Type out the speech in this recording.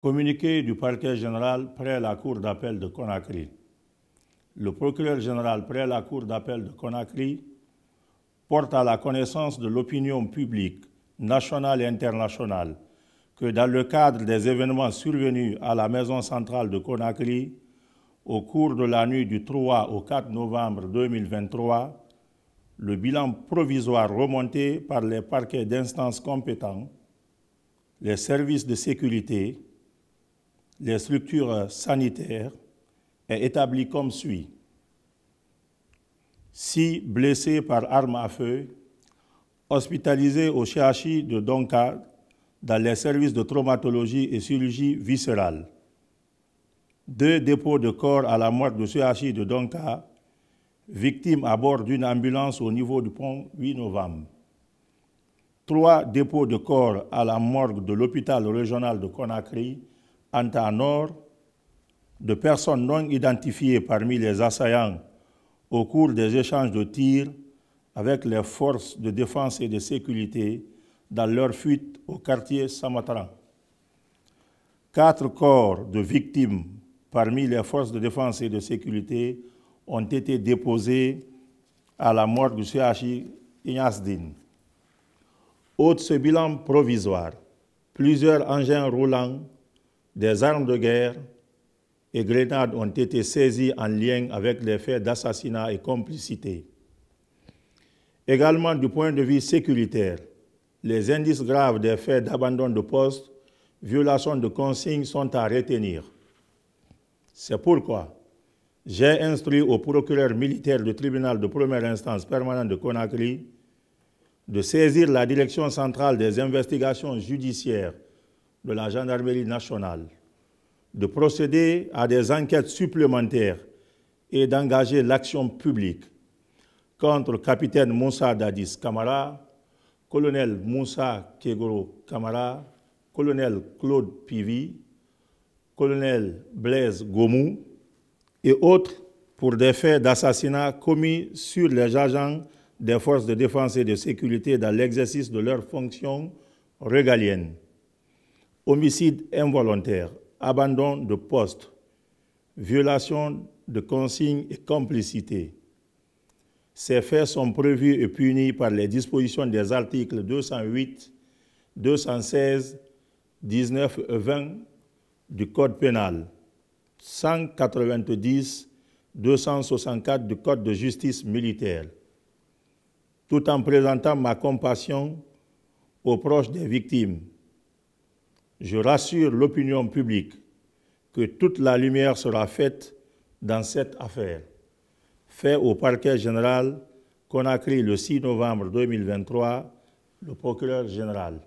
Communiqué du parquet général près la cour d'appel de Conakry. Le procureur général près la cour d'appel de Conakry porte à la connaissance de l'opinion publique nationale et internationale que dans le cadre des événements survenus à la maison centrale de Conakry au cours de la nuit du 3 au 4 novembre 2023, le bilan provisoire remonté par les parquets d'instances compétents, les services de sécurité, les structures sanitaires est établie comme suit. Six blessés par arme à feu, hospitalisés au CHI de Donka dans les services de traumatologie et chirurgie viscérale. Deux dépôts de corps à la mort de CHI de Donka, victimes à bord d'une ambulance au niveau du pont 8 novembre. Trois dépôts de corps à la morgue de l'hôpital régional de Conakry, en temps nord, de personnes non identifiées parmi les assaillants au cours des échanges de tirs avec les forces de défense et de sécurité dans leur fuite au quartier Samatran. Quatre corps de victimes parmi les forces de défense et de sécurité ont été déposés à la mort du CHI Iñasdin. Autre ce bilan provisoire, plusieurs engins roulants des armes de guerre et grenades ont été saisies en lien avec les faits d'assassinat et complicité. Également du point de vue sécuritaire, les indices graves des faits d'abandon de poste, violation de consignes sont à retenir. C'est pourquoi j'ai instruit au procureur militaire du tribunal de première instance permanent de Conakry de saisir la direction centrale des investigations judiciaires de la gendarmerie nationale de procéder à des enquêtes supplémentaires et d'engager l'action publique contre capitaine Moussa Dadis Kamara, colonel Moussa Kegoro Kamara, colonel Claude Pivi, colonel Blaise Gomou et autres pour des faits d'assassinat commis sur les agents des forces de défense et de sécurité dans l'exercice de leurs fonctions régaliennes homicide involontaire, abandon de poste, violation de consignes et complicité. Ces faits sont prévus et punis par les dispositions des articles 208, 216, 19 et 20 du Code pénal, 190, 264 du Code de justice militaire, tout en présentant ma compassion aux proches des victimes je rassure l'opinion publique que toute la lumière sera faite dans cette affaire. Fait au parquet général qu'on a créé le 6 novembre 2023, le procureur général